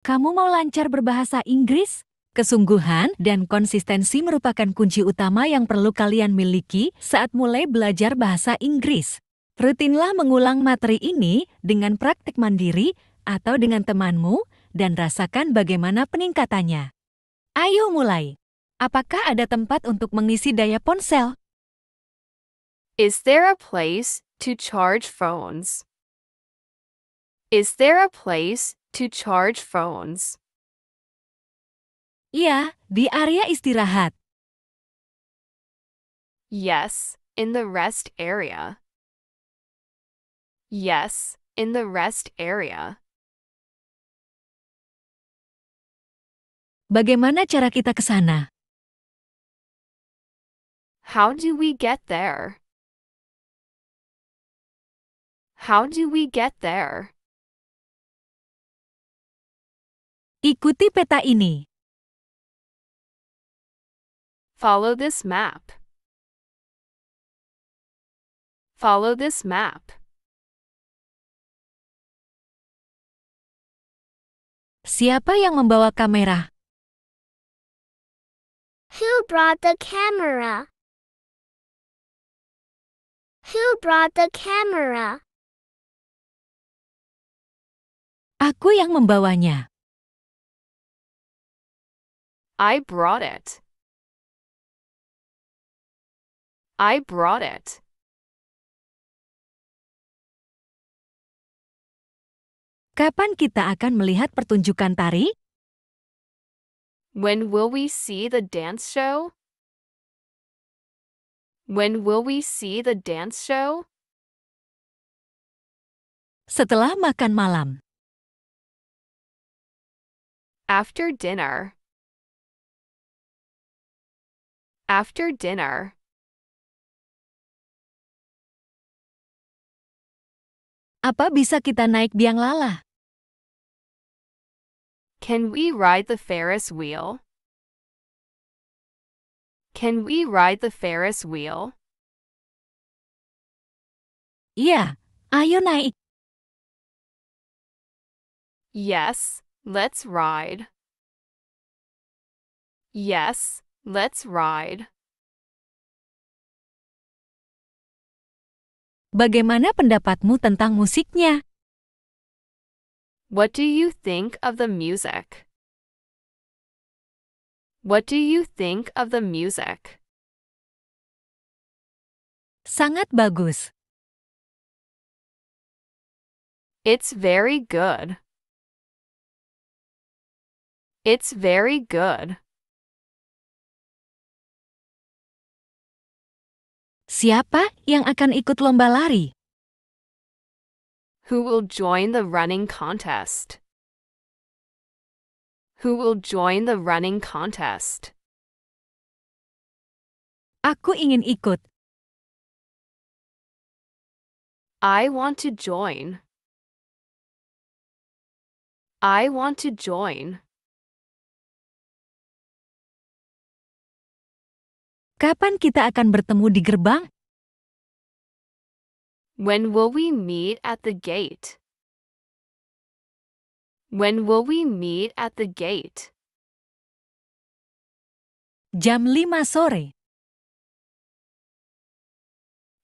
Kamu mau lancar berbahasa Inggris? Kesungguhan dan konsistensi merupakan kunci utama yang perlu kalian miliki saat mulai belajar bahasa Inggris. Rutinlah mengulang materi ini dengan praktik mandiri atau dengan temanmu dan rasakan bagaimana peningkatannya. Ayo mulai. Apakah ada tempat untuk mengisi daya ponsel? Is there a place to charge phones? Is there a place to charge phones. Iya, di area istirahat. Yes, in the rest area. Yes, in the rest area. Bagaimana cara kita ke sana? How do we get there? How do we get there? Ikuti peta ini. Follow this map. Follow this map. Siapa yang membawa kamera? Who brought the camera? Who brought the camera? Aku yang membawanya. I brought it. I brought it. Kapan kita akan melihat pertunjukan tari? When will we see the dance show? When will we see the dance show? Setelah makan malam. After dinner. After dinner. Apa bisa kita naik biang lala? Can we ride the Ferris wheel? Can we ride the Ferris wheel? Iya, ayo naik. Yes, let's ride. Yes, Let's ride. Bagaimana pendapatmu tentang musiknya? What do you think of the music? What do you think of the music? Sangat bagus. It's very good. It's very good. Siapa yang akan ikut lomba lari? Who will join the running contest? Who will join the running contest? Aku ingin ikut. I want to join. I want to join. Kapan kita akan bertemu di gerbang? When will we meet at the gate? When will we meet at the gate? Jam 5 sore.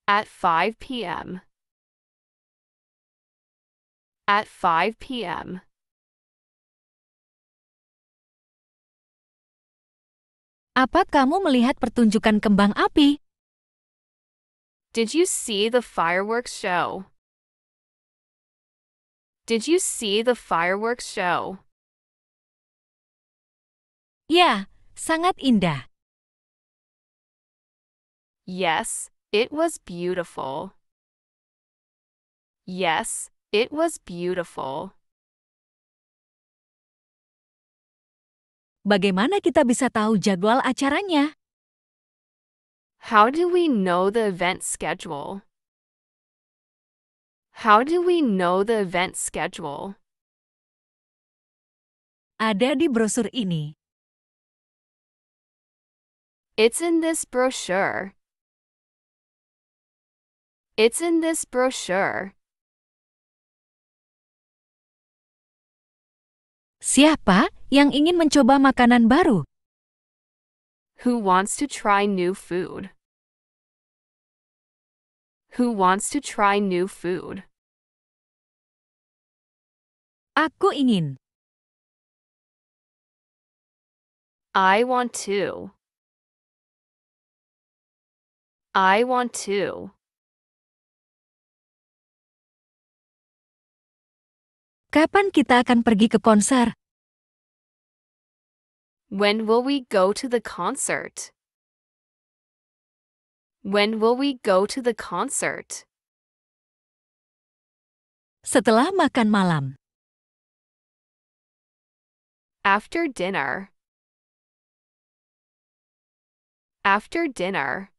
At 5 p.m. At 5 p.m. Apa kamu melihat pertunjukan kembang api? Did you see the fireworks show? Did you see the fireworks show? Ya, sangat indah. Yes, it was beautiful. Yes, it was beautiful. bagaimana kita bisa tahu jadwal acaranya? How do we know the event schedule? How do we know the event schedule? Ada di brosur ini. It's in this brochure. It's in this brochure. Siapa yang ingin mencoba makanan baru? Who wants to try new food? Who wants to try new food? Aku ingin. I want to. I want to. Kapan kita akan pergi ke konser? When will we go to the concert? When will we go to the concert? Setelah makan malam. After dinner. After dinner.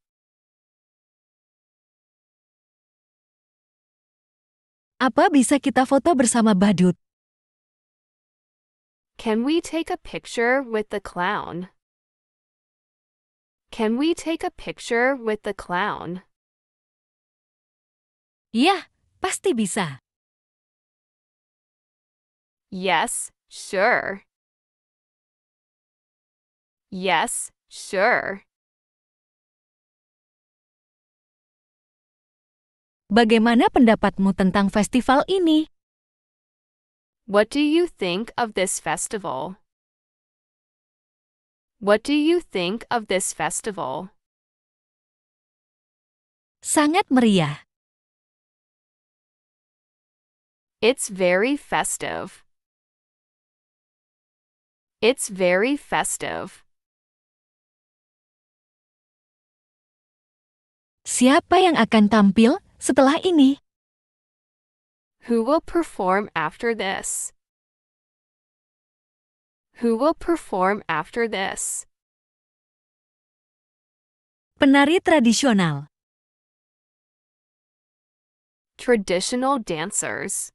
Apa bisa kita foto bersama badut? Can we take a picture with the clown? Can we take a picture with the clown? Ya, pasti bisa. Yes, sure. Yes, sure. Bagaimana pendapatmu tentang festival ini? What do you think of this festival? What do you think of this festival? Sangat meriah. It's very festive. It's very festive. Siapa yang akan tampil setelah ini? Who will perform after this? Who will perform after this? Penari tradisional. Traditional dancers.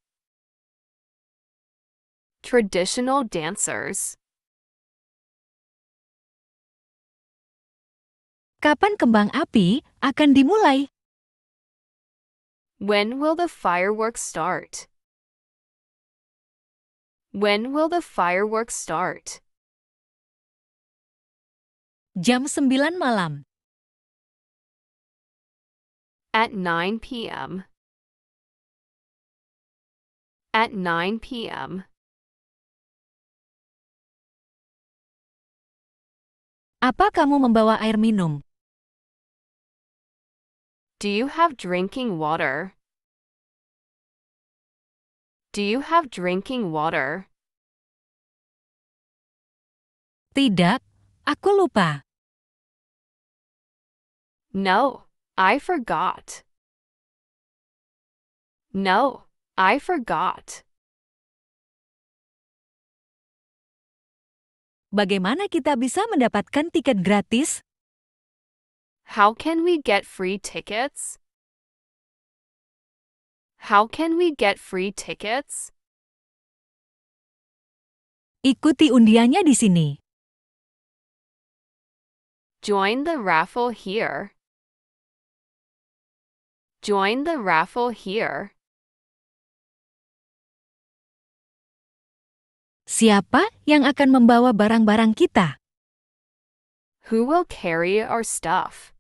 Traditional dancers. Kapan kembang api akan dimulai? When will the fireworks start? When will the fireworks start? Jam 9 malam. At 9 p.m. At 9 p.m. Apa kamu membawa air minum? Do you have drinking water? Do you have drinking water? Tidak, aku lupa. No, I forgot. No, I forgot. Bagaimana kita bisa mendapatkan tiket gratis? How can we get free tickets? How can we get free tickets? Ikuti undiannya di sini. Join the raffle here. Join the raffle here. Siapa yang akan membawa barang-barang kita? Who will carry our stuff?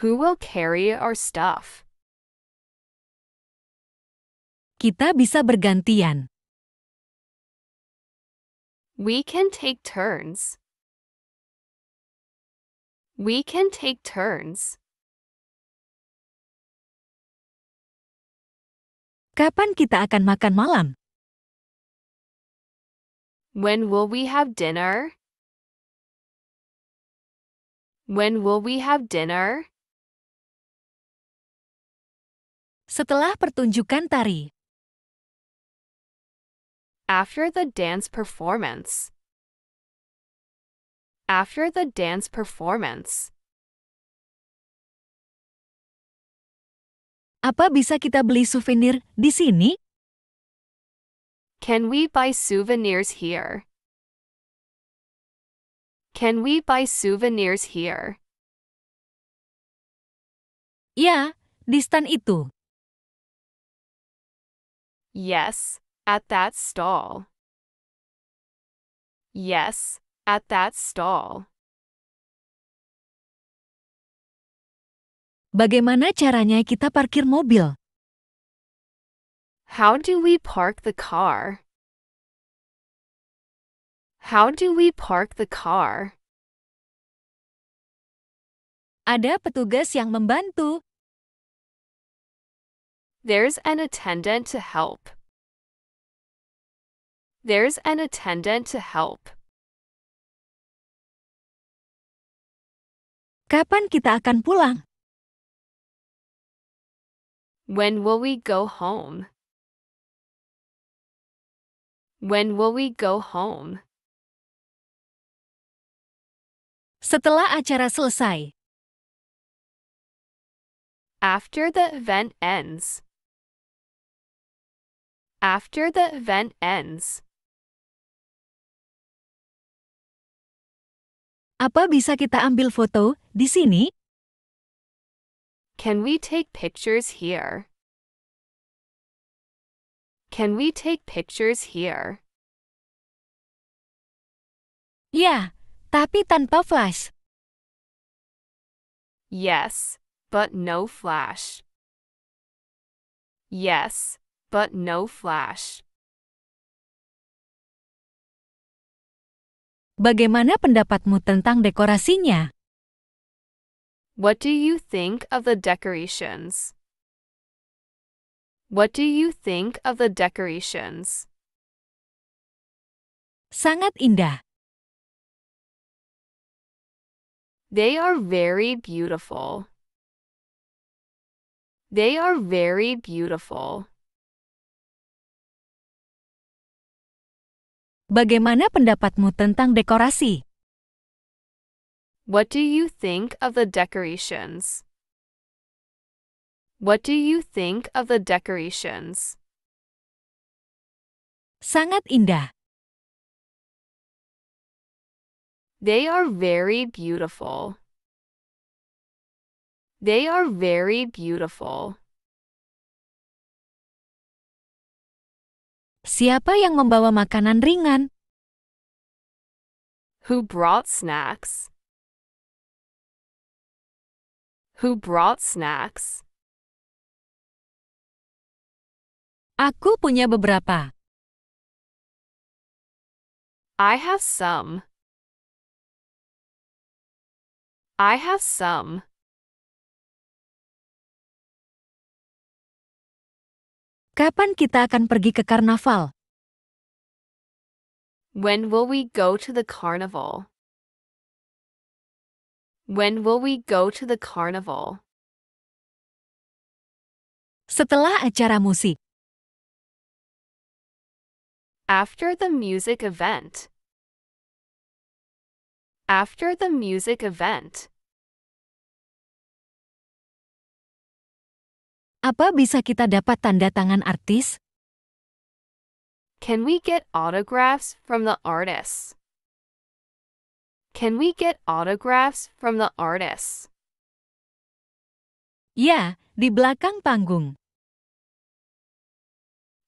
Who will carry our stuff? Kita bisa bergantian. We can take turns. We can take turns. Kapan kita akan makan malam? When will we have dinner? When will we have dinner? setelah pertunjukan tari. After the dance performance. After the dance performance. Apa bisa kita beli souvenir di sini? Can we buy souvenirs here? Can we buy souvenirs here? Ya, di stand itu. Yes, at that stall. Yes, at that stall. Bagaimana caranya kita parkir mobil? How do we park the car? How do we park the car? Ada petugas yang membantu. There's an attendant to help. There's an attendant to help. Kapan kita akan pulang? When will we go home? When will we go home? Setelah acara selesai. After the event ends after the event ends. Apa bisa kita ambil foto di sini? Can we take pictures here? Can we take pictures here? Ya, tapi tanpa flash. Yes, but no flash. Yes, but no flash. Bagaimana pendapatmu tentang dekorasinya? What do you think of the decorations? What do you think of the decorations? Sangat indah. They are very beautiful. They are very beautiful. Bagaimana pendapatmu tentang dekorasi? What do you think of the decorations? What do you think of the decorations? Sangat indah. They are very beautiful. They are very beautiful. Siapa yang membawa makanan ringan? Who brought snacks? Who brought snacks? Aku punya beberapa. I have some. I have some. Kapan kita akan pergi ke karnaval? When will we go to the carnival? When will we go to the carnival? Setelah acara musik. After the music event. After the music event. Apa bisa kita dapat tanda tangan artis? Can we get autographs from the artists? Can we get autographs from the artists? Ya, di belakang panggung.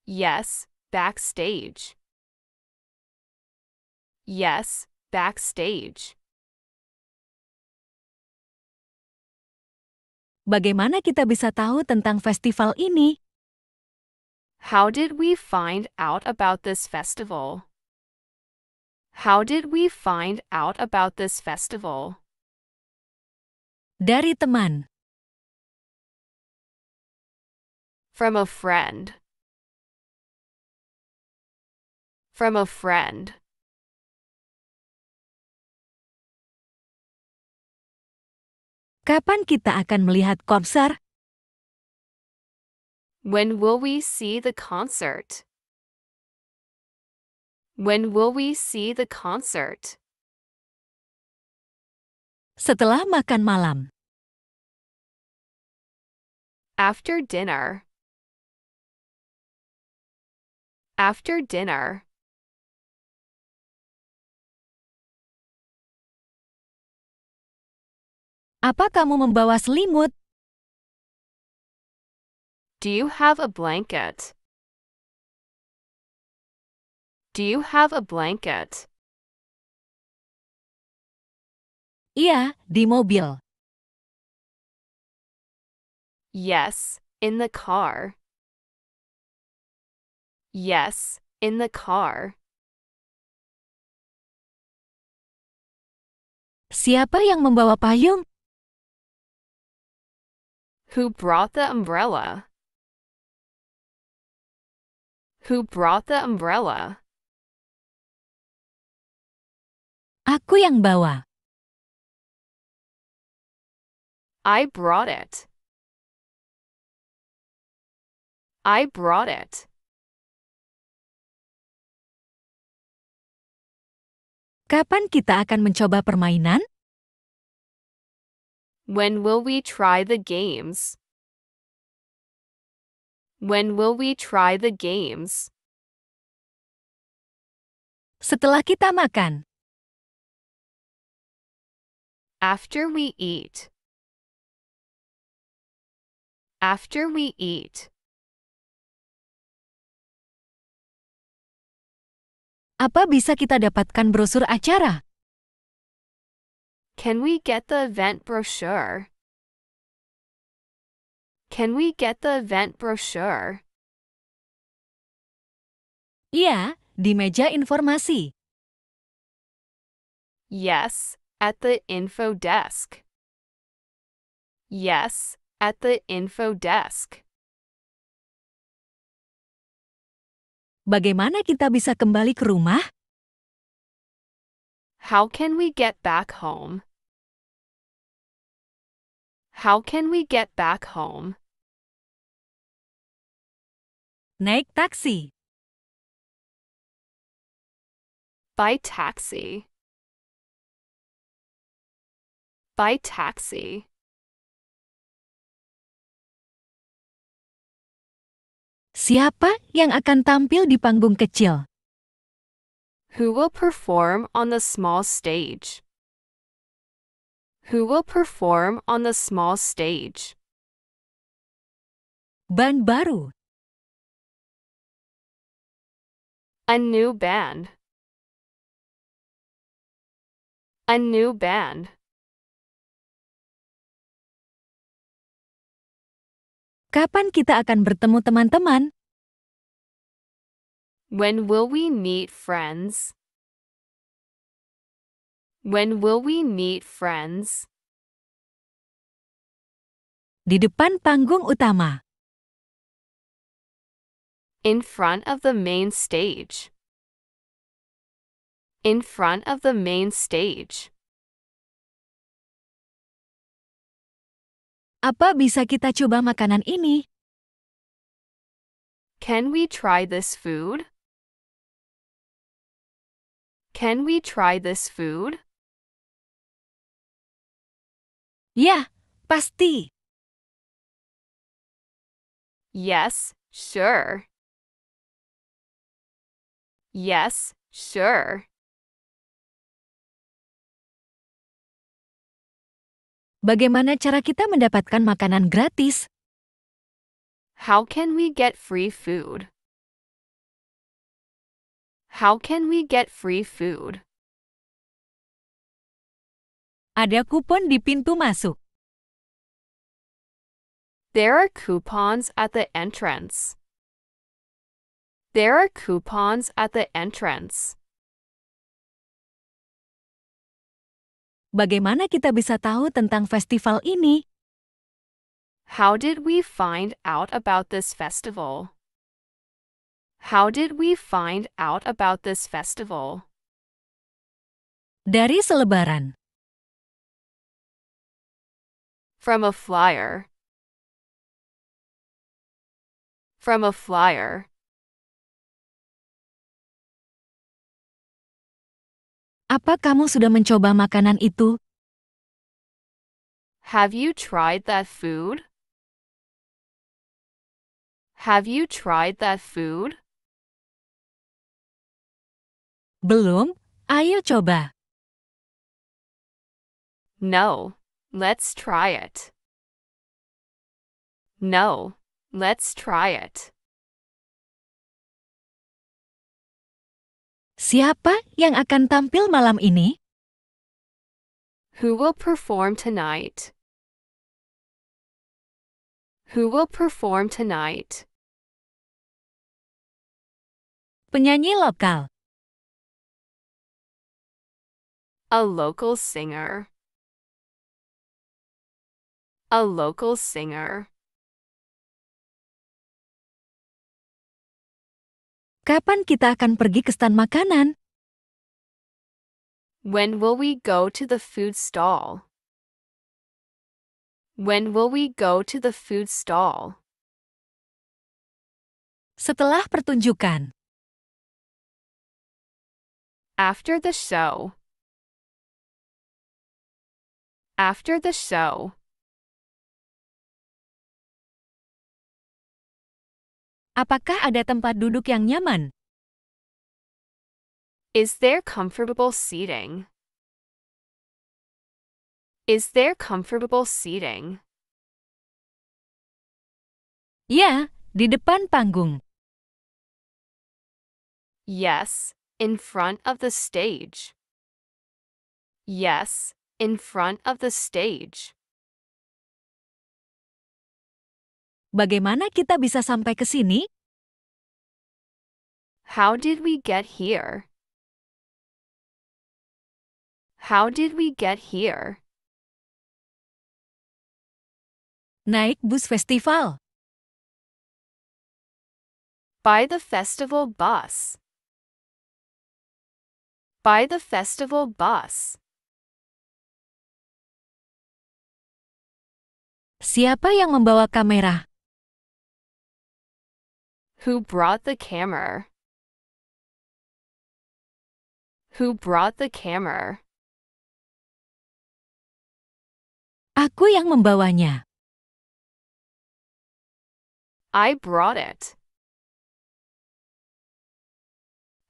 Yes, backstage. Yes, backstage. Bagaimana kita bisa tahu tentang festival ini? How did we find out about this festival? How did we find out about this festival? Dari teman. From a friend. From a friend. Kapan kita akan melihat konser? When will we see the concert? When will we see the concert? Setelah makan malam. After dinner. After dinner. Apa kamu membawa selimut? Do you have a blanket? Do you have a blanket? Iya, di mobil. Yes, in the car. Yes, in the car. Siapa yang membawa payung? Who brought the umbrella? Who brought the umbrella? Aku yang bawa. I brought it. I brought it. Kapan kita akan mencoba permainan? When will we try the games? When will we try the games? Setelah kita makan. After we eat. After we eat. Apa bisa kita dapatkan brosur acara? Can we get the event brochure? Can we get the event brochure? Iya, di meja informasi. Yes, at the info desk. Yes, at the info desk. Bagaimana kita bisa kembali ke rumah? How can we get back home? How can we get back home? Naik taxi. By taxi. By taxi. Siapa yang akan tampil di panggung kecil? Who will perform on the small stage? Who will perform on the small stage? Band baru. A new band. A new band. Kapan kita akan bertemu teman-teman? When will we meet friends? When will we meet friends? Di depan panggung utama. In front of the main stage. In front of the main stage. Apa bisa kita coba makanan ini? Can we try this food? Can we try this food? Yeah, pasti. Yes, sure. Yes, sure. Bagaimana cara kita mendapatkan makanan gratis? How can we get free food? How can we get free food? Ada kupon di pintu masuk. There are coupons at the entrance. There are coupons at the entrance. Bagaimana kita bisa tahu tentang festival ini? How did we find out about this festival? How did we find out about this festival? Dari selebaran. From a flyer. From a flyer. Apa kamu sudah mencoba makanan itu? Have you tried that food? Have you tried that food? Belum? Ayo coba. No, let's try it. No, let's try it. Siapa yang akan tampil malam ini? Who will perform tonight? Who will perform tonight? Penyanyi lokal. A local singer. A local singer. Kapan kita akan pergi ke stan makanan? When will we go to the food stall? When will we go to the food stall? Setelah pertunjukan. After the show. After the show. Apakah ada tempat duduk yang nyaman? Is there comfortable seating? Is there comfortable seating? Ya, di depan panggung. Yes, in front of the stage. Yes, in front of the stage. Bagaimana kita bisa sampai ke sini? How did we get here? How did we get here? Naik bus festival. By the festival bus. By the festival bus. Siapa yang membawa kamera? Who brought the camera? Who brought the camera? Aku yang membawanya. I brought it.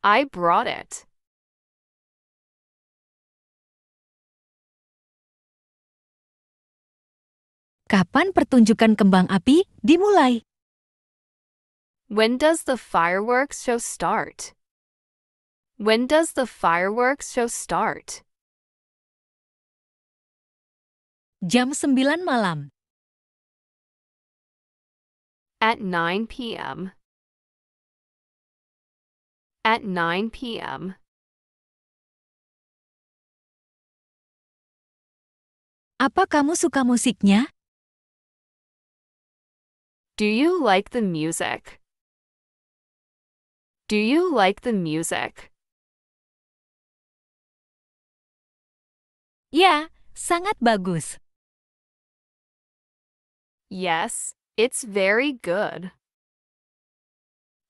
I brought it. Kapan pertunjukan kembang api dimulai? When does the fireworks show start? When does the fireworks show start? Jam 9 malam. At 9 p.m. At 9 p.m. Apa kamu suka musiknya? Do you like the music? Do you like the music? Ya, sangat bagus. Yes, it's very good.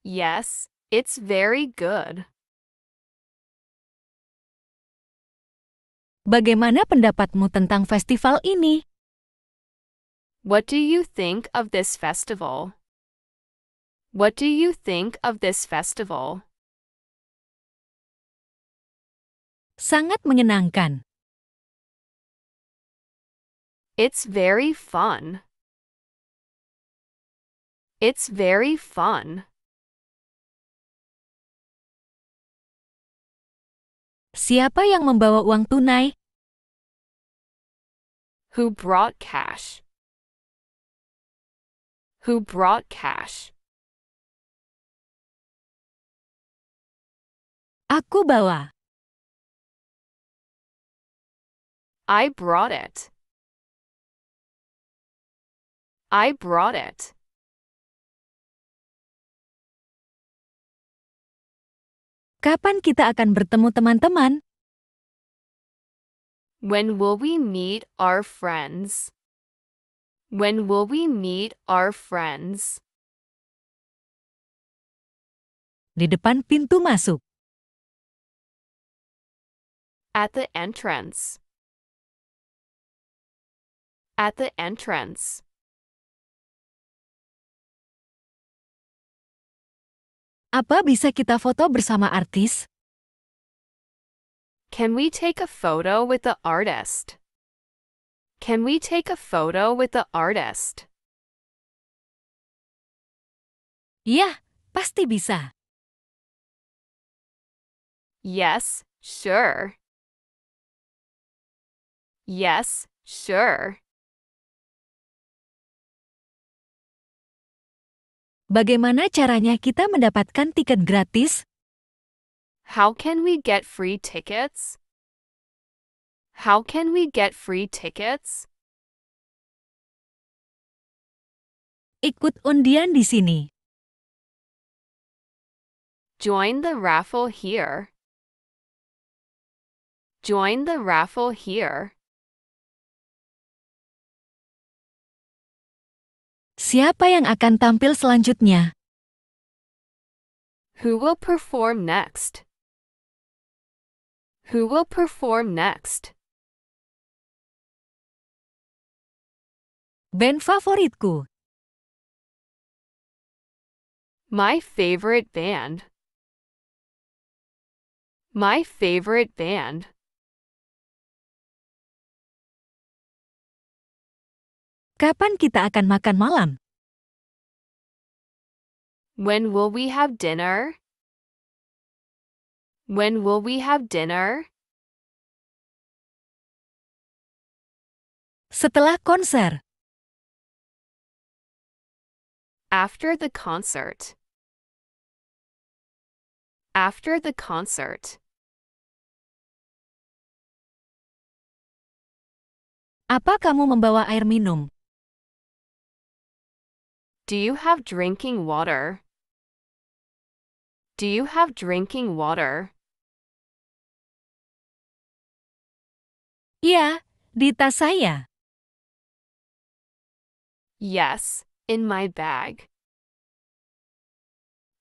Yes, it's very good. Bagaimana pendapatmu tentang festival ini? What do you think of this festival? What do you think of this festival? Sangat menyenangkan. It's very fun. It's very fun. Siapa yang membawa uang tunai? Who brought cash? who brought cash. Aku bawa. I brought it. I brought it. Kapan kita akan bertemu teman-teman? When will we meet our friends? When will we meet our friends? Di depan pintu masuk. At the entrance. At the entrance. Apa bisa kita foto bersama artis? Can we take a photo with the artist? Can we take a photo with the artist? yeah, pasti bisa. Yes, sure. Yes, sure. Bagaimana caranya kita mendapatkan tiket gratis? How can we get free tickets? How can we get free tickets? Ikut undian di sini. Join the raffle here. Join the raffle here. Siapa yang akan tampil selanjutnya? Who will perform next? Who will perform next? Band favoritku. My favorite band. My favorite band. Kapan kita akan makan malam? When will we have dinner? When will we have dinner? Setelah konser. After the concert. After the concert. Apa kamu membawa air minum? Do you have drinking water? Do you have drinking water? Ya, di tas saya. Yes, in my bag.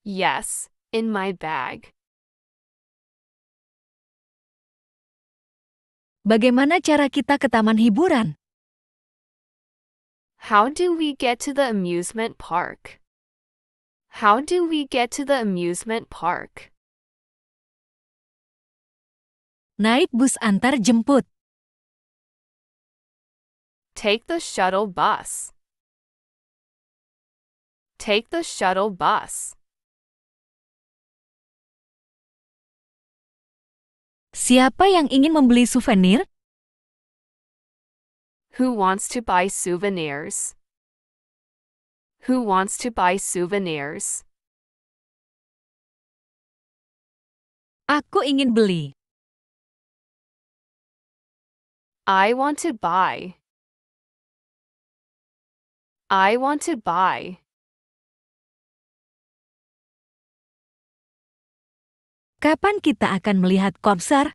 Yes, in my bag. Bagaimana cara kita ke taman hiburan? How do we get to the amusement park? How do we get to the amusement park? Naik bus antar jemput. Take the shuttle bus. Take the shuttle bus. Siapa yang ingin membeli souvenir? Who wants to buy souvenirs? Who wants to buy souvenirs? Aku ingin beli. I want to buy. I want to buy. Kapan kita akan melihat konser?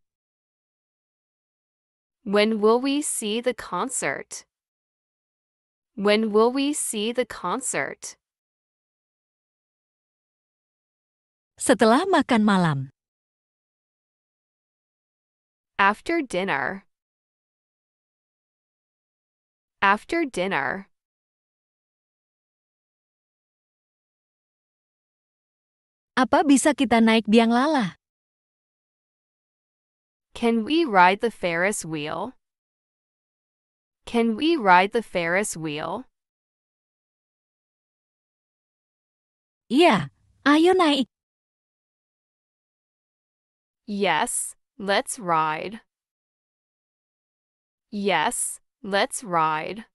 When will we see the concert? When will we see the concert? Setelah makan malam. After dinner. After dinner. Apa bisa kita naik biang lala? Can we ride the Ferris wheel? Can we ride the Ferris wheel? Iya, ayo naik. Yes, let's ride. Yes, let's ride.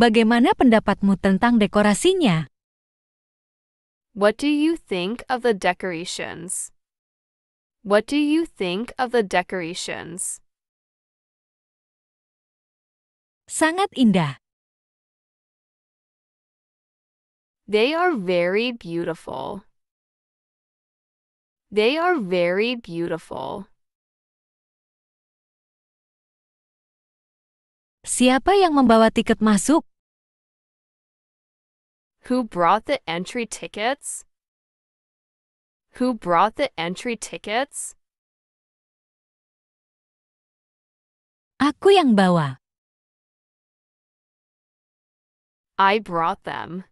Bagaimana pendapatmu tentang dekorasinya? What do you think of the decorations? What do you think of the decorations? Sangat indah. They are very beautiful. They are very beautiful. Siapa yang membawa tiket masuk? Who brought the entry tickets? Who brought the entry tickets? Aku yang bawa. I brought them.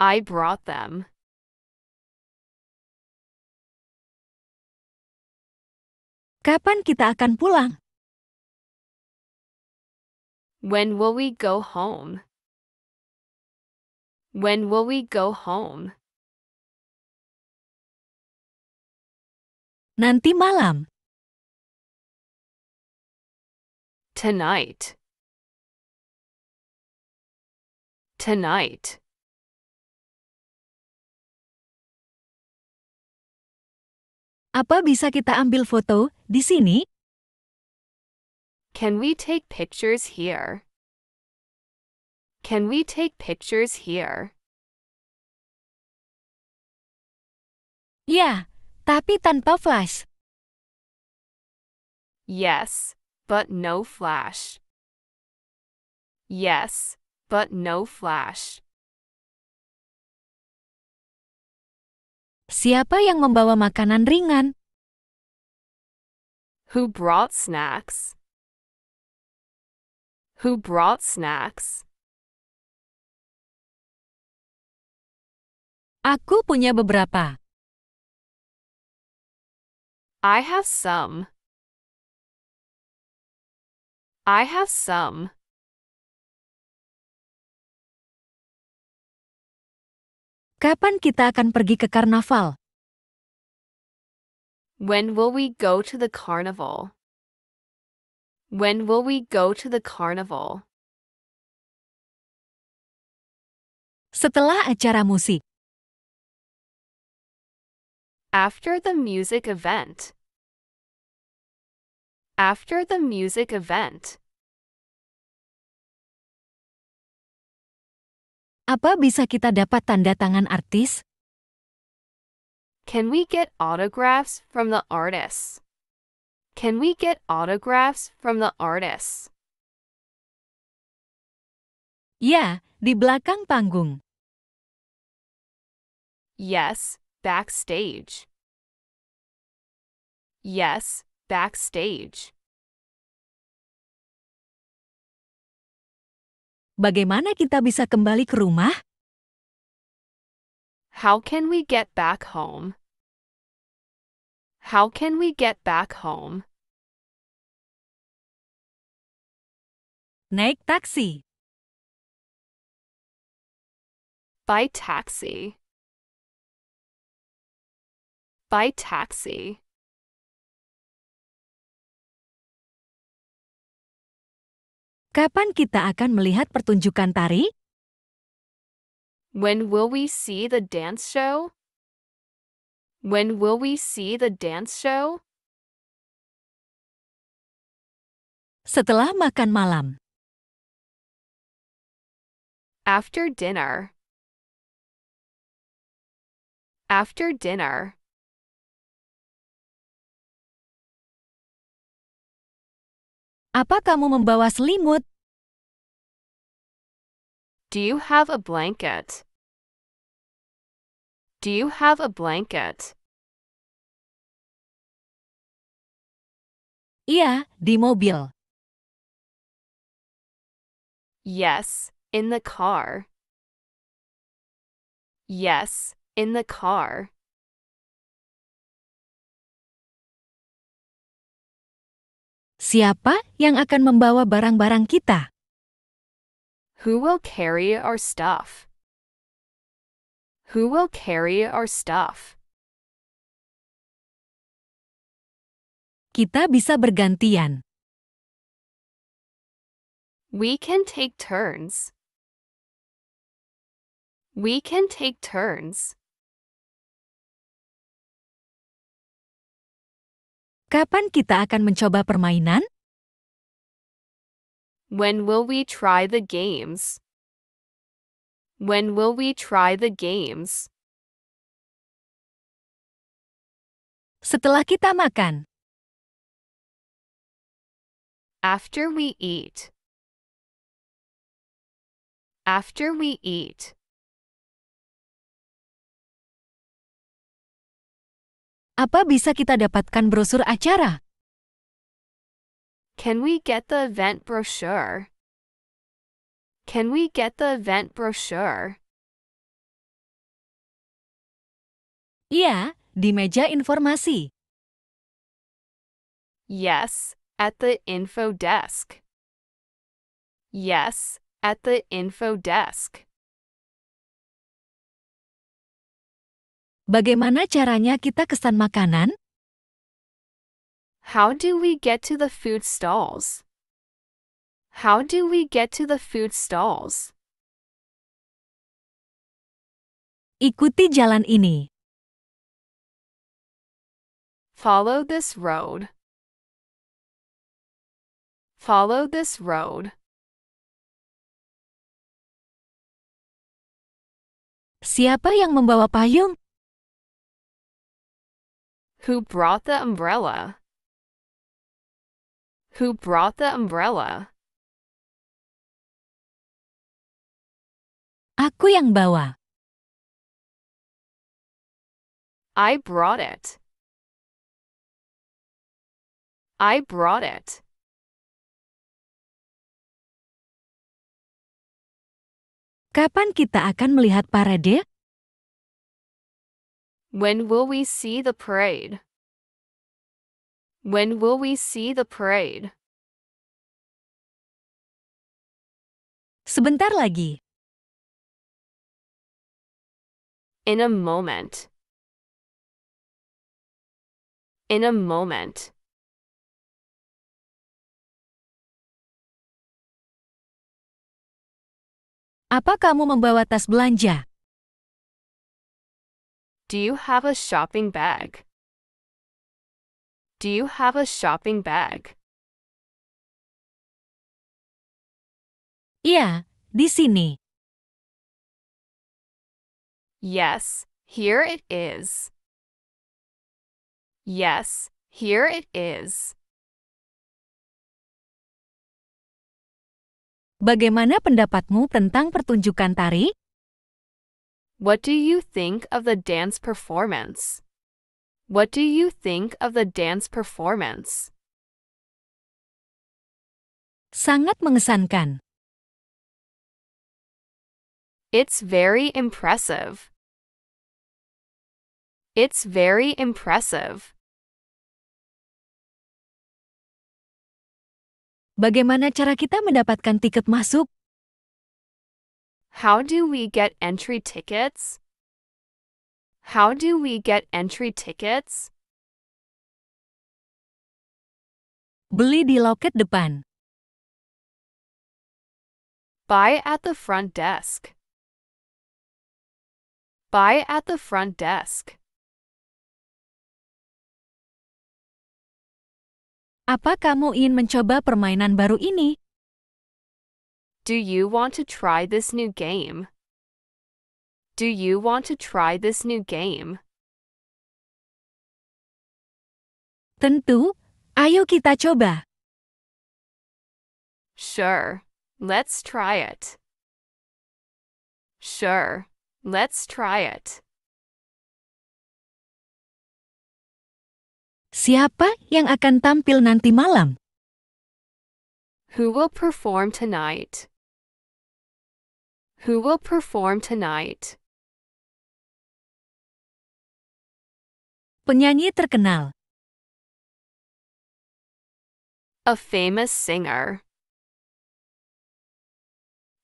I brought them. Kapan kita akan pulang? When will we go home? When will we go home? Nanti malam. Tonight. Tonight. Apa bisa kita ambil foto di sini? Can we take pictures here? Can we take pictures here? Yeah, tapi tanpa flash. Yes, but no flash. Yes, but no flash. Siapa yang membawa makanan ringan? Who brought snacks? Who brought snacks? Aku punya beberapa. I have some. I have some. Kapan kita akan pergi ke karnaval? When will we go to the carnival? When will we go to the carnival? Setelah acara musik. After the music event. After the music event. Apa bisa kita dapat tanda tangan artis? Can we get autographs from the artists? Can we get autographs from the artists? Ya, di belakang panggung. Yes, backstage. Yes, backstage. Bagaimana kita bisa kembali ke rumah? How can we get back home? How can we get back home? Naik taksi. By taxi. By taxi. Kapan kita akan melihat pertunjukan tari? When will we see the dance show? When will we see the dance show? Setelah makan malam. After dinner. After dinner. Apa kamu membawa selimut? Do you have a blanket? Do you have a blanket? Iya, di mobil. Yes, in the car. Yes, in the car. Siapa yang akan membawa barang-barang kita? Who will carry our stuff? Who will carry our stuff? Kita bisa bergantian. We can take turns. We can take turns. Kapan kita akan mencoba permainan? When will we try the games? When will we try the games? Setelah kita makan. After we eat. After we eat. Apa bisa kita dapatkan brosur acara? Can we get the event brochure? Can we get the event brochure? Iya, di meja informasi. Yes, at the info desk. Yes, at the info desk. Bagaimana caranya kita kesan makanan? How do we get to the food stalls? How do we get to the food stalls? Ikuti jalan ini. Follow this road. Follow this road. Siapa yang membawa payung? Who brought the umbrella? Who brought the umbrella? Aku yang bawa. I brought it. I brought it. Kapan kita akan melihat parade? When will we see the parade? When will we see the parade? Sebentar lagi. In a moment. In a moment. Apa kamu membawa tas belanja? Do you have a shopping bag? Do you have a shopping bag? Iya, di sini. Yes, here it is. Yes, here it is. Bagaimana pendapatmu tentang pertunjukan tari? What do you think of the dance performance? What do you think of the dance performance? Sangat mengesankan. It's very impressive. It's very impressive. Bagaimana cara kita mendapatkan tiket masuk? How do we get entry tickets? How do we get entry tickets? Beli di loket depan. Buy at the front desk. Buy at the front desk. Apa kamu ingin mencoba permainan baru ini? Do you want to try this new game? Do you want to try this new game? Tentu, ayo kita coba. Sure, let's try it. Sure, let's try it. Siapa yang akan tampil nanti malam? Who will perform tonight? Who will perform tonight? Penyanyi terkenal. A famous singer.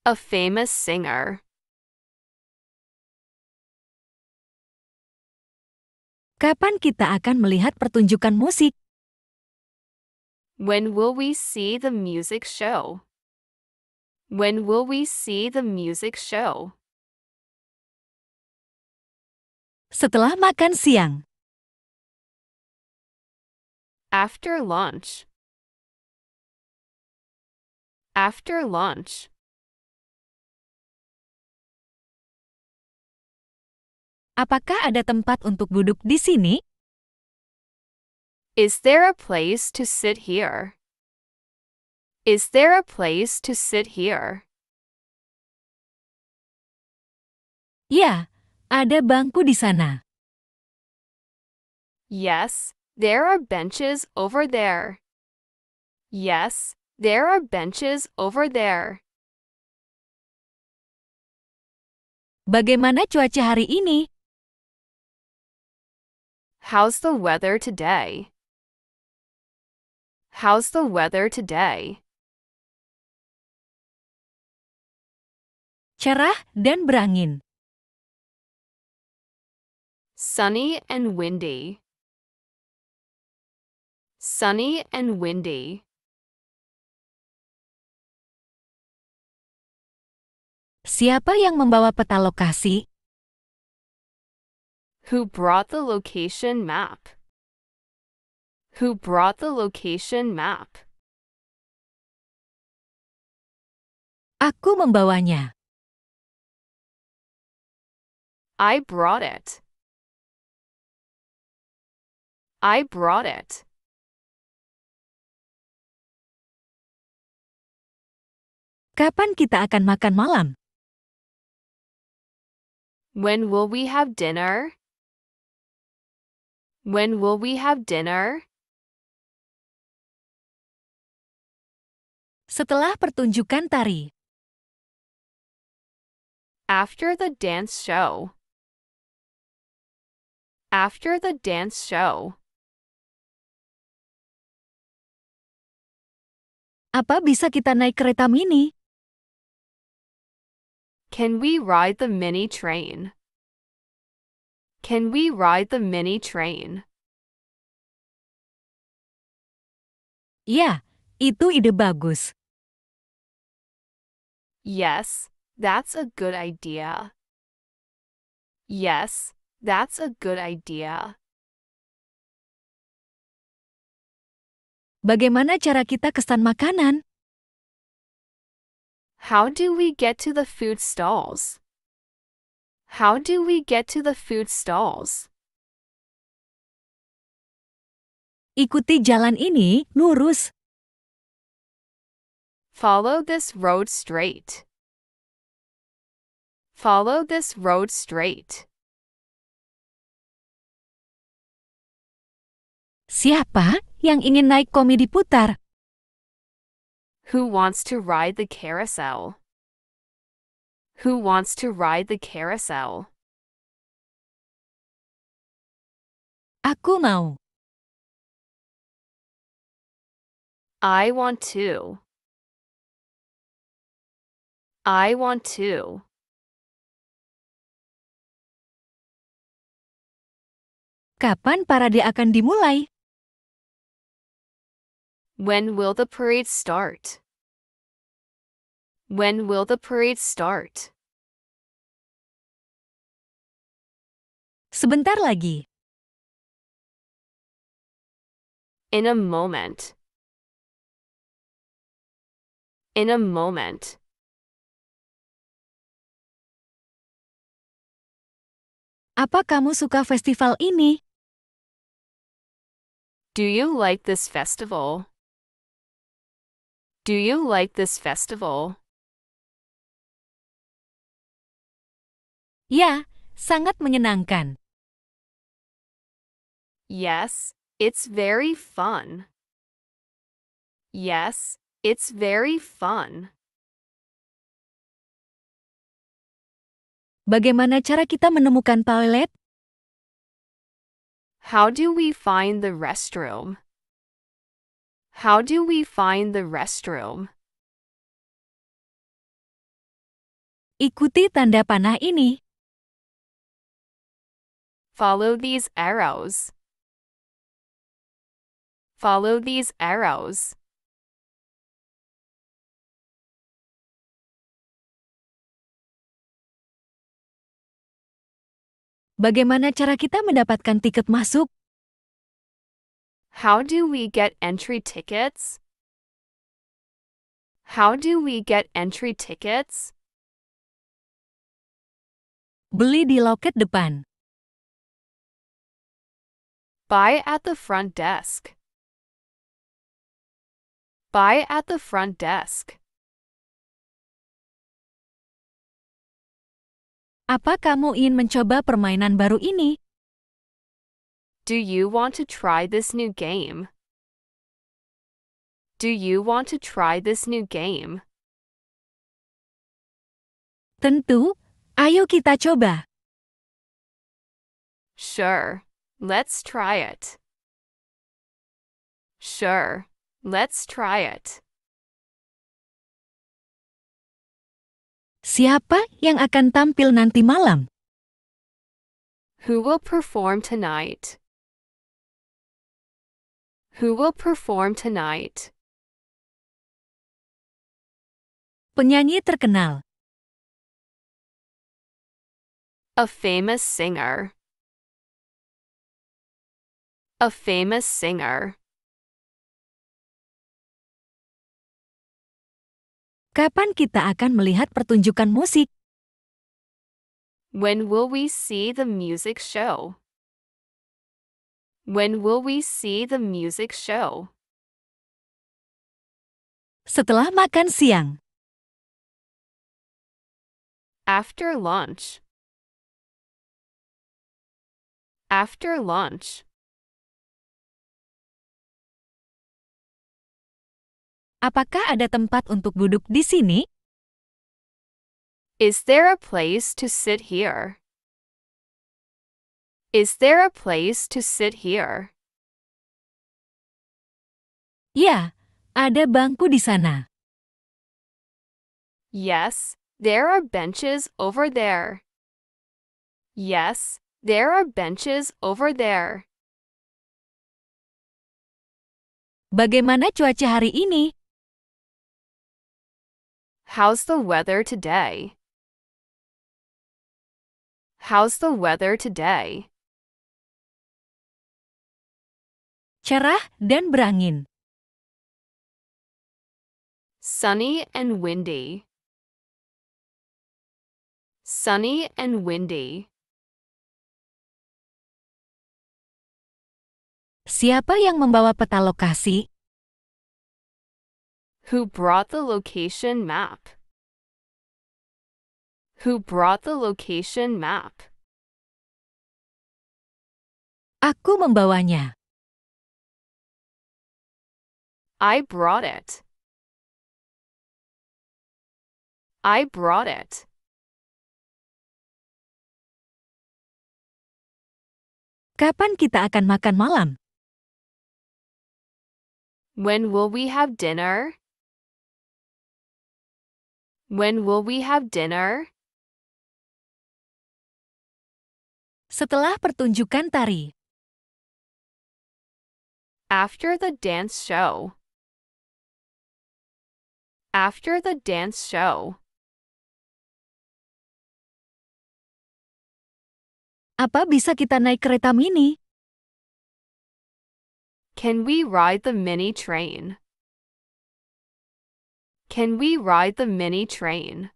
A famous singer. Kapan kita akan melihat pertunjukan musik? When will we see the music show? When will we see the music show? Setelah makan siang. After lunch. After lunch. Apakah ada tempat untuk duduk di sini? Is there a place to sit here? Is there a place to sit here? Ya, ada bangku di sana. Yes, there are benches over there. Yes, there are benches over there. Bagaimana cuaca hari ini? How's the weather today? How's the weather today? cerah dan berangin. Sunny and windy. Sunny and windy. Siapa yang membawa peta lokasi? Who brought the location map? Who brought the location map? Aku membawanya. I brought it. I brought it. Kapan kita akan makan malam? When will we have dinner? When will we have dinner? Setelah pertunjukan tari. After the dance show after the dance show. Apa bisa kita naik kereta mini? Can we ride the mini train? Can we ride the mini train? Ya, itu ide bagus. Yes, that's a good idea. Yes, that's a good idea. Bagaimana cara kita ke makanan? How do we get to the food stalls? How do we get to the food stalls? Ikuti jalan ini lurus. Follow this road straight. Follow this road straight. Siapa yang ingin naik komedi putar? Who wants to ride the carousel? Who wants to ride the carousel? Aku mau. I want to. I want to. Kapan parade akan dimulai? When will the parade start? When will the parade start? Sebentar lagi. In a moment. In a moment. Apa kamu suka festival ini? Do you like this festival? Do you like this festival? Ya, sangat menyenangkan. Yes, it's very fun. Yes, it's very fun. Bagaimana cara kita menemukan toilet? How do we find the restroom? How do we find the restroom? Ikuti tanda panah ini. Follow these arrows. Follow these arrows. Bagaimana cara kita mendapatkan tiket masuk? How do we get entry tickets? How do we get entry tickets? Beli di loket depan. Buy at the front desk. Buy at the front desk. Apa kamu ingin mencoba permainan baru ini? Do you want to try this new game? Do you want to try this new game? Tentu, ayo kita coba. Sure, let's try it. Sure, let's try it. Siapa yang akan tampil nanti malam? Who will perform tonight? Who will perform tonight? Penyanyi terkenal. A famous singer. A famous singer. Kapan kita akan melihat pertunjukan musik? When will we see the music show? When will we see the music show? Setelah makan siang. After lunch. After lunch. Apakah ada tempat untuk duduk di sini? Is there a place to sit here? Is there a place to sit here? Yeah, ada bangku di sana. Yes, there are benches over there. Yes, there are benches over there. Bagaimana cuaca hari ini? How's the weather today? How's the weather today? cerah dan berangin. Sunny and windy. Sunny and windy. Siapa yang membawa peta lokasi? Who brought the location map? Who brought the location map? Aku membawanya. I brought it. I brought it. Kapan kita akan makan malam? When will we have dinner? When will we have dinner? Setelah pertunjukan tari. After the dance show after the dance show. Apa bisa kita naik kereta mini? Can we ride the mini train? Can we ride the mini train?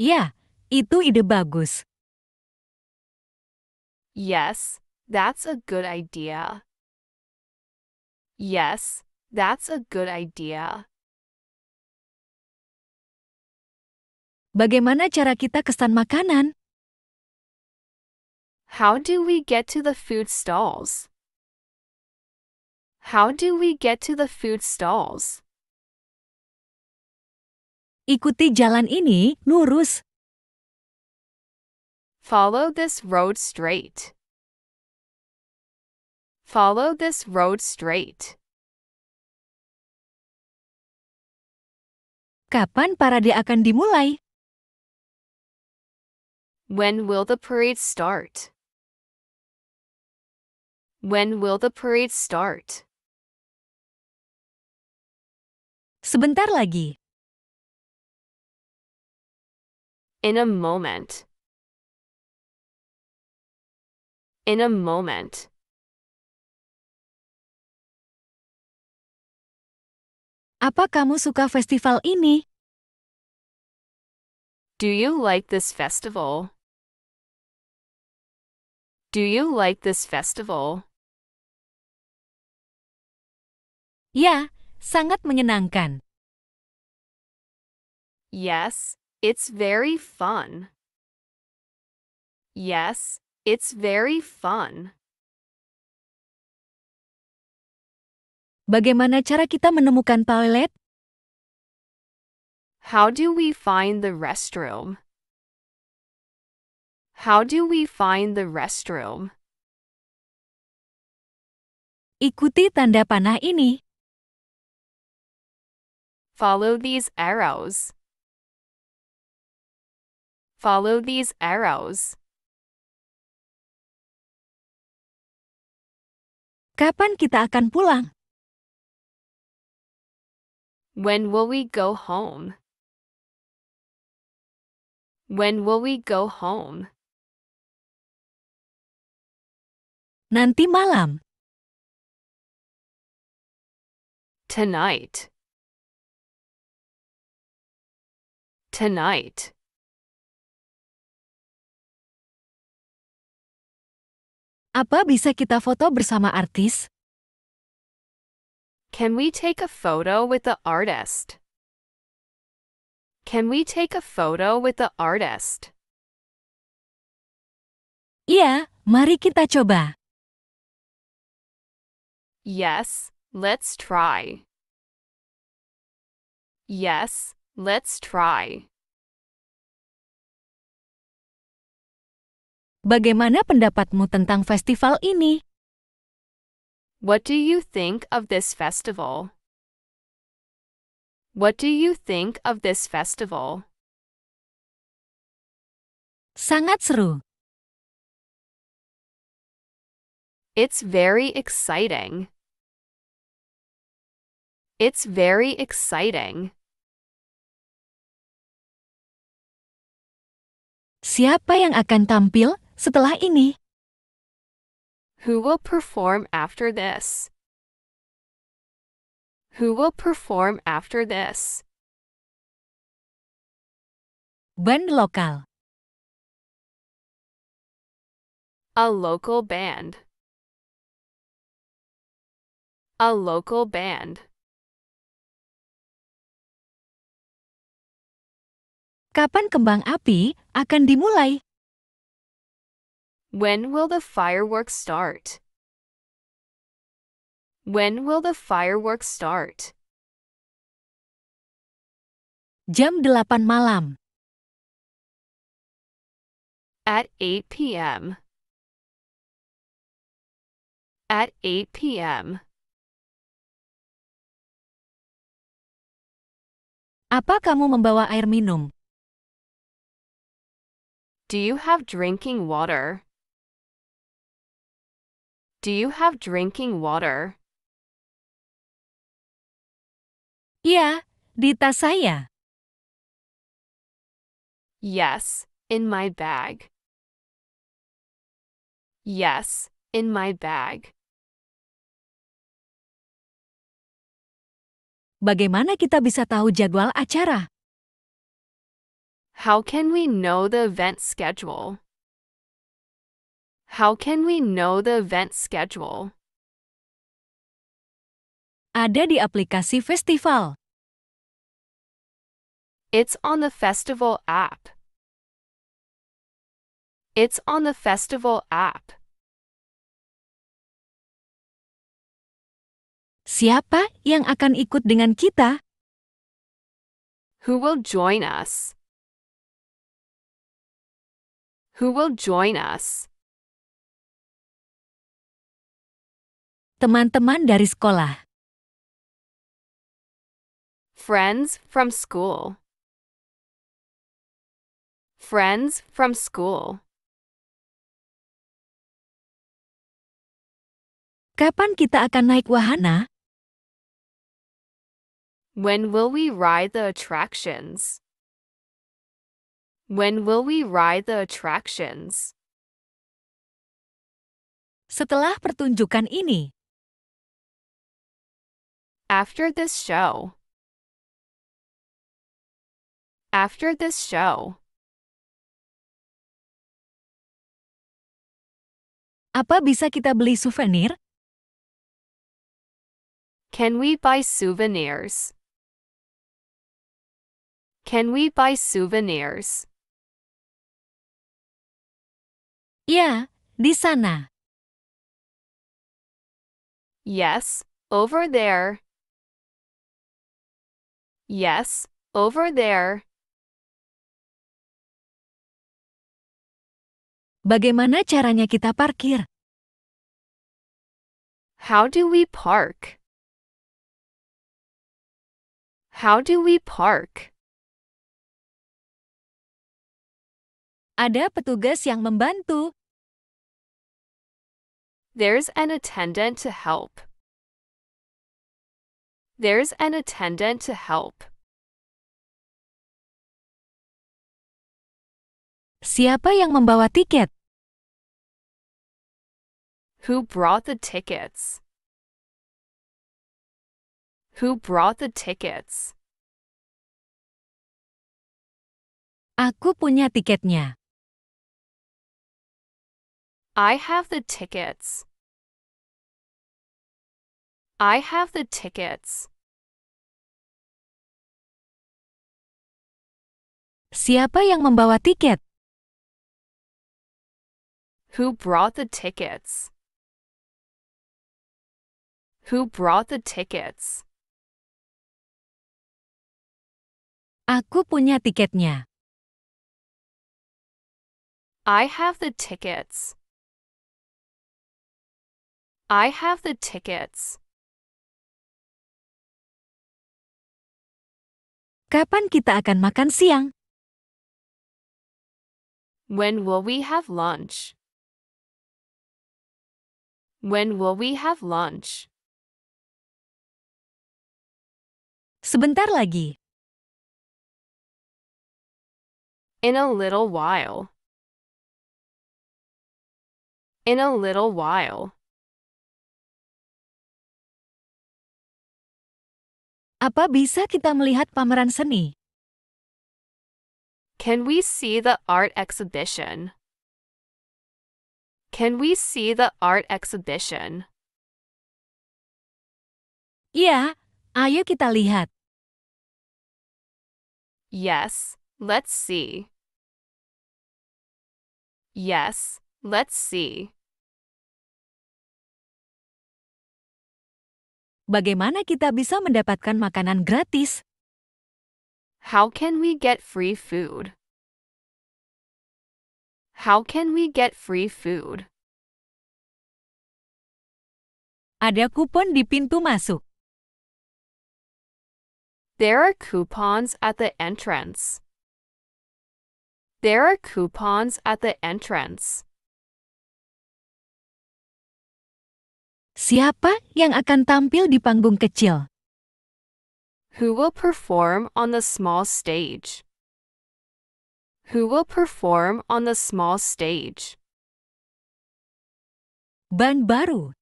Ya, itu ide bagus. Yes, that's a good idea. Yes, that's a good idea. Bagaimana cara kita ke stand makanan? How do we get to the food stalls? How do we get to the food stalls? Ikuti jalan ini lurus. Follow this road straight. Follow this road straight. Kapan parade akan dimulai? When will the parade start? When will the parade start? Sebentar lagi. In a moment. In a moment. Apa kamu suka festival ini? Do you like this festival? Do you like this festival? Ya, sangat menyenangkan. Yes, it's very fun. Yes, it's very fun. Bagaimana cara kita menemukan toilet? How do we find the restroom? How do we find the restroom? Ikuti tanda panah ini. Follow these arrows. Follow these arrows. Kapan kita akan pulang? When will we go home? When will we go home? Nanti malam. Tonight. Tonight. Apa bisa kita foto bersama artis? Can we take a photo with the artist? Can we take a photo with the artist? Yeah, mari kita coba. Yes, let's try. Yes, let's try. Bagaimana pendapatmu tentang festival ini? What do you think of this festival? What do you think of this festival? Sangat seru. It's very exciting. It's very exciting. Siapa yang akan tampil setelah ini? Who will perform after this? Who will perform after this? Band lokal. A local band. A local band. Kapan kembang api akan dimulai? When will the fireworks start? When will the fireworks start? Jam 8 malam. At 8 p.m. At 8 p.m. Apa kamu membawa air minum? Do you have drinking water? Do you have drinking water? Iya, di tas saya. Yes, in my bag. Yes, in my bag. Bagaimana kita bisa tahu jadwal acara? How can we know the event schedule? How can we know the event schedule? Ada di aplikasi festival. It's on the festival app. It's on the festival app. Siapa yang akan ikut dengan kita? Who will join us? Who will join us? Teman-teman dari sekolah. Friends from school. Friends from school. Kapan kita akan naik wahana? When will we ride the attractions? When will we ride the attractions? Setelah pertunjukan ini. After this show. After this show. Apa bisa kita beli souvenir? Can we buy souvenirs? Can we buy souvenirs? Ya, di sana. Yes, over there. Yes, over there. Bagaimana caranya kita parkir? How do we park? How do we park? Ada petugas yang membantu. There's an attendant to help. There's an attendant to help. Siapa yang membawa tiket? Who brought the tickets? Who brought the tickets? Aku punya tiketnya. I have the tickets. I have the tickets. Siapa yang membawa tiket? Who brought the tickets? Who brought the tickets? Aku punya tiketnya. I have the tickets. I have the tickets. Kapan kita akan makan siang? When will we have lunch? When will we have lunch? Sebentar lagi. In a little while. In a little while. Apa bisa kita melihat pameran seni? Can we see the art exhibition? Can we see the art exhibition? Iya, ayo kita lihat. Yes, let's see. Yes, let's see. bagaimana kita bisa mendapatkan makanan gratis? How can we get free food? How can we get free food? Ada kupon di pintu masuk. There are coupons at the entrance. There are coupons at the entrance. Siapa yang akan tampil di panggung kecil? Who will perform on the small stage? Who will perform on the small stage? Band baru.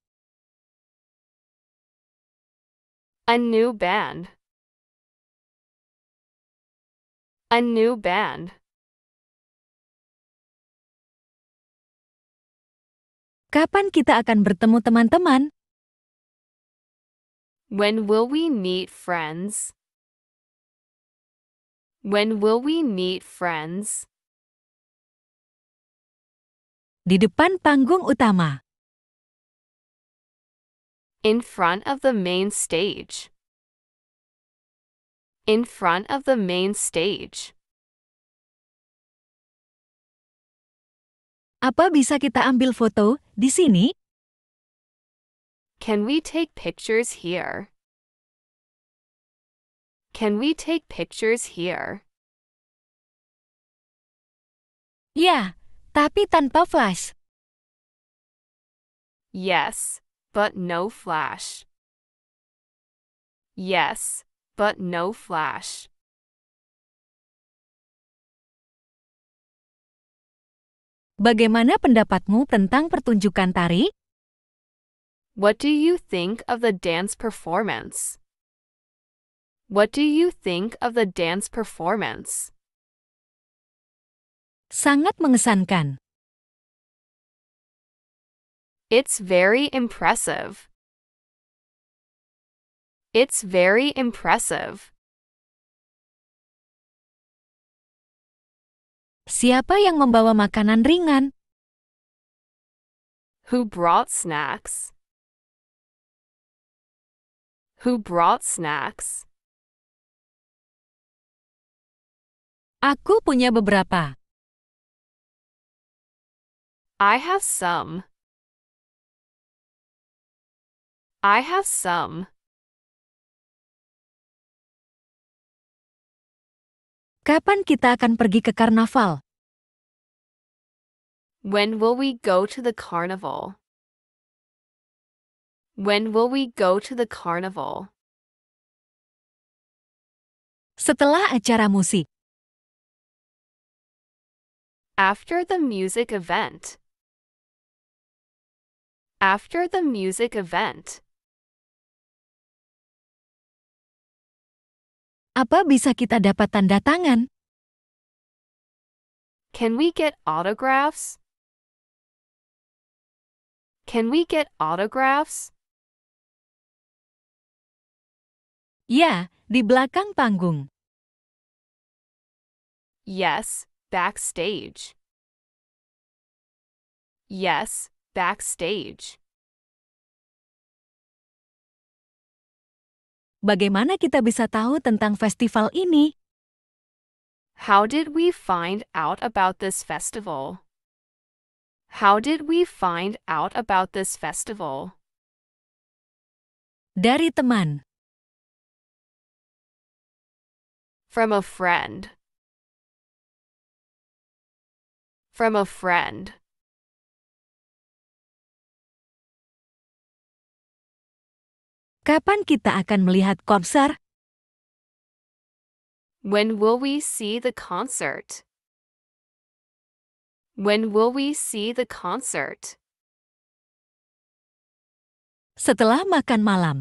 A new band. A new band. Kapan kita akan bertemu teman-teman? When will we meet friends? When will we meet friends? Di depan panggung utama. In front of the main stage. In front of the main stage. Apa bisa kita ambil foto di sini? Can we take pictures here? Can we take pictures here? Ya, tapi tanpa flash. Yes, but no flash. Yes, but no flash. Bagaimana pendapatmu tentang pertunjukan tari? What do you think of the dance performance? What do you think of the dance performance? Sangat mengesankan. It's very impressive. It's very impressive. Siapa yang membawa makanan ringan? Who brought snacks? Who brought snacks? Aku punya beberapa. I have some. I have some. Kapan kita akan pergi ke karnaval? When will we go to the carnival? When will we go to the carnival? Setelah acara musik. After the music event. After the music event. Apa bisa kita dapat tanda tangan? Can we get autographs? Can we get autographs? Ya, di belakang panggung. Yes, backstage. Yes, backstage. Bagaimana kita bisa tahu tentang festival ini? How did we find out about this festival? How did we find out about this festival? Dari teman. From a friend. From a friend. Kapan kita akan melihat konser? When will we see the concert? When will we see the concert? Setelah makan malam.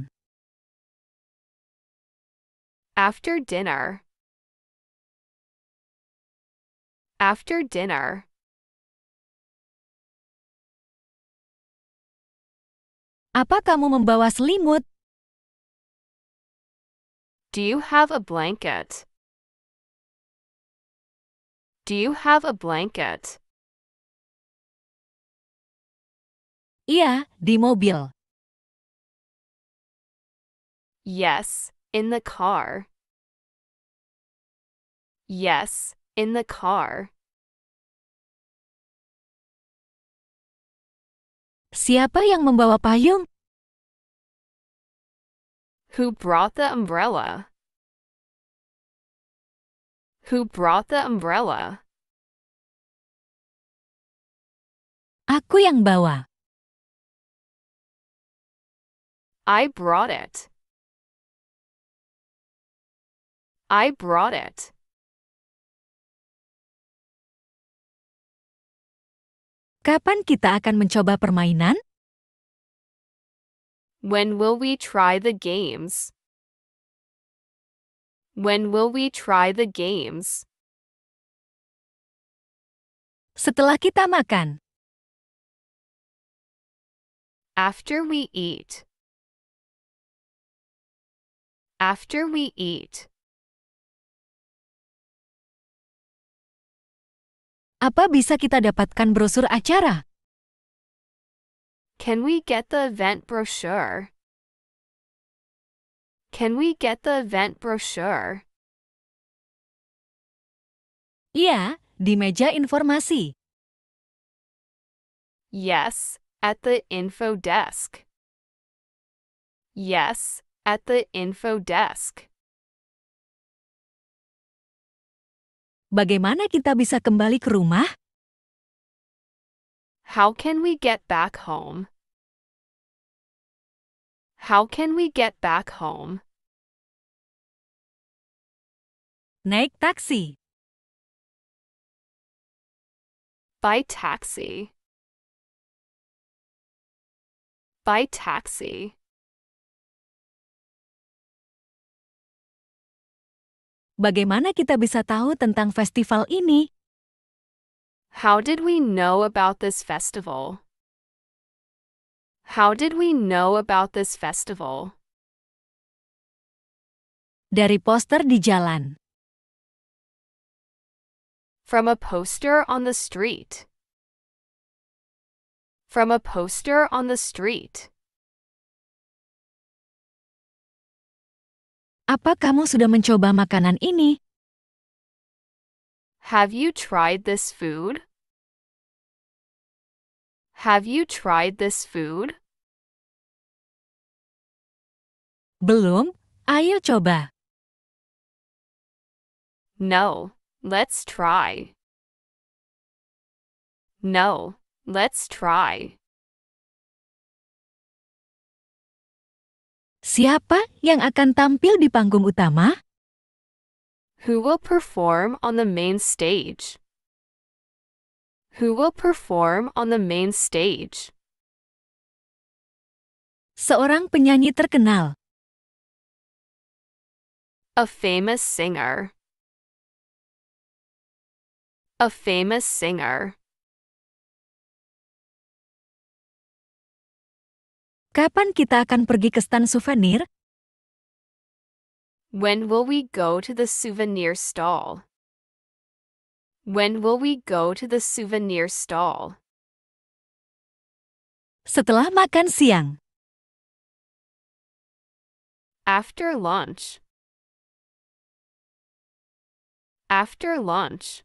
After dinner. After dinner. Apa kamu membawa selimut? Do you have a blanket? Do you have a blanket? Iya, di mobil. Yes, in the car. Yes, in the car. Siapa yang membawa payung? Who brought the umbrella? Who brought the umbrella? Aku yang bawa. I brought it. I brought it. Kapan kita akan mencoba permainan? When will we try the games? When will we try the games? Setelah kita makan. After we eat. After we eat. Apa bisa kita dapatkan brosur acara? Can we get the event brochure? Can we get the event brochure? Iya, di meja informasi. Yes, at the info desk. Yes, at the info desk. Bagaimana kita bisa kembali ke rumah? How can we get back home? How can we get back home? Naik taxi. By taxi. By taxi. Bagaimana kita bisa tahu tentang festival ini? How did we know about this festival? How did we know about this festival? Dari poster di jalan. From a poster on the street. From a poster on the street. Apa kamu sudah mencoba makanan ini? Have you tried this food? Have you tried this food? Belum, ayo coba. No, let's try. No, let's try. Siapa yang akan tampil di panggung utama? Who will perform on the main stage? who will perform on the main stage? Seorang penyanyi terkenal. A famous singer. A famous singer. Kapan kita akan pergi ke stand souvenir? When will we go to the souvenir stall? When will we go to the souvenir stall? Setelah makan siang. After lunch. After lunch.